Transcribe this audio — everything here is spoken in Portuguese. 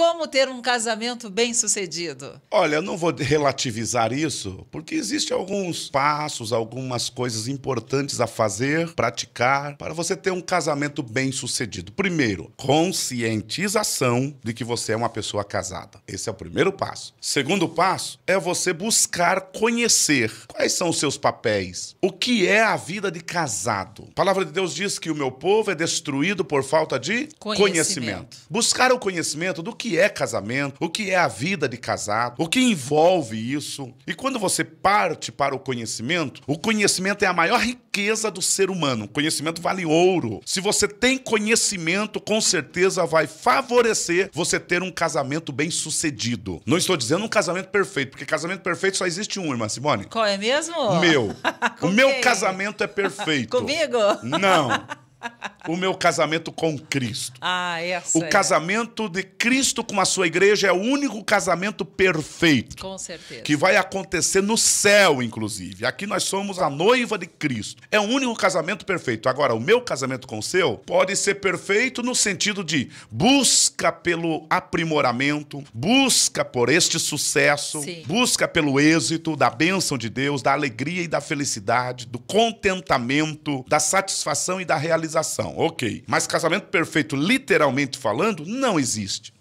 Como ter um casamento bem sucedido? Olha, eu não vou relativizar isso, porque existem alguns passos, algumas coisas importantes a fazer, praticar, para você ter um casamento bem sucedido. Primeiro, conscientização de que você é uma pessoa casada. Esse é o primeiro passo. Segundo passo é você buscar conhecer quais são os seus papéis, o que é a vida de casado. A palavra de Deus diz que o meu povo é destruído por falta de conhecimento. conhecimento. Buscar o conhecimento do que que é casamento, o que é a vida de casado, o que envolve isso. E quando você parte para o conhecimento, o conhecimento é a maior riqueza do ser humano. O conhecimento vale ouro. Se você tem conhecimento, com certeza vai favorecer você ter um casamento bem sucedido. Não estou dizendo um casamento perfeito, porque casamento perfeito só existe um, irmã Simone. Qual é mesmo? Meu. o meu casamento é perfeito. Comigo? Não o meu casamento com Cristo. Ah, é essa. O é. casamento de Cristo com a sua igreja é o único casamento perfeito. Com certeza. Que vai acontecer no céu, inclusive. Aqui nós somos a noiva de Cristo. É o único casamento perfeito. Agora, o meu casamento com o seu pode ser perfeito no sentido de busca pelo aprimoramento, busca por este sucesso, Sim. busca pelo êxito, da bênção de Deus, da alegria e da felicidade, do contentamento, da satisfação e da realização ok. Mas casamento perfeito, literalmente falando, não existe.